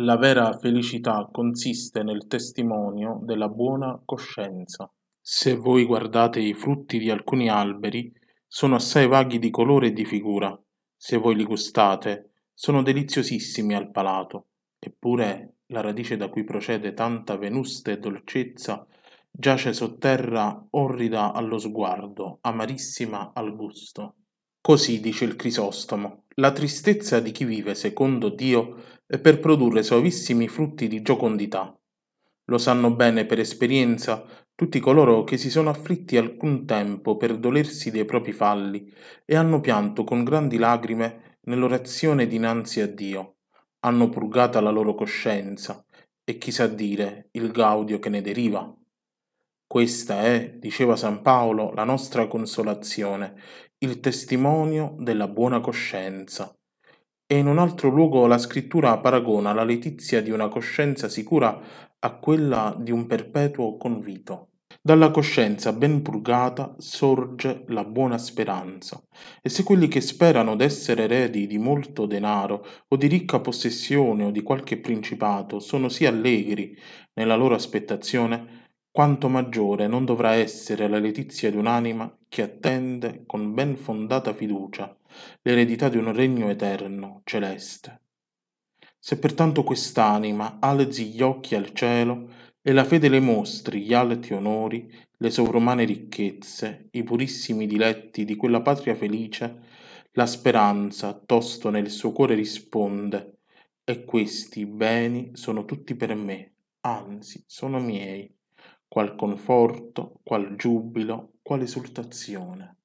La vera felicità consiste nel testimonio della buona coscienza. Se voi guardate i frutti di alcuni alberi, sono assai vaghi di colore e di figura. Se voi li gustate, sono deliziosissimi al palato. Eppure la radice da cui procede tanta venusta e dolcezza giace sotterra orrida allo sguardo, amarissima al gusto. Così dice il Crisostomo, la tristezza di chi vive secondo Dio è per produrre soavissimi frutti di giocondità. Lo sanno bene per esperienza tutti coloro che si sono afflitti alcun tempo per dolersi dei propri falli e hanno pianto con grandi lagrime nell'orazione dinanzi a Dio, hanno purgata la loro coscienza e chissà dire il gaudio che ne deriva. Questa è, diceva San Paolo, la nostra consolazione, il testimonio della buona coscienza. E in un altro luogo la scrittura paragona la letizia di una coscienza sicura a quella di un perpetuo convito. Dalla coscienza ben purgata sorge la buona speranza, e se quelli che sperano d'essere eredi di molto denaro o di ricca possessione o di qualche principato sono sì allegri nella loro aspettazione, quanto maggiore non dovrà essere la letizia di un'anima che attende con ben fondata fiducia l'eredità di un regno eterno, celeste. Se pertanto quest'anima alzi gli occhi al cielo e la fede le mostri gli alti onori, le sovrumane ricchezze, i purissimi diletti di quella patria felice, la speranza tosto nel suo cuore risponde, e questi beni sono tutti per me, anzi sono miei qual conforto, qual giubilo, qual esultazione.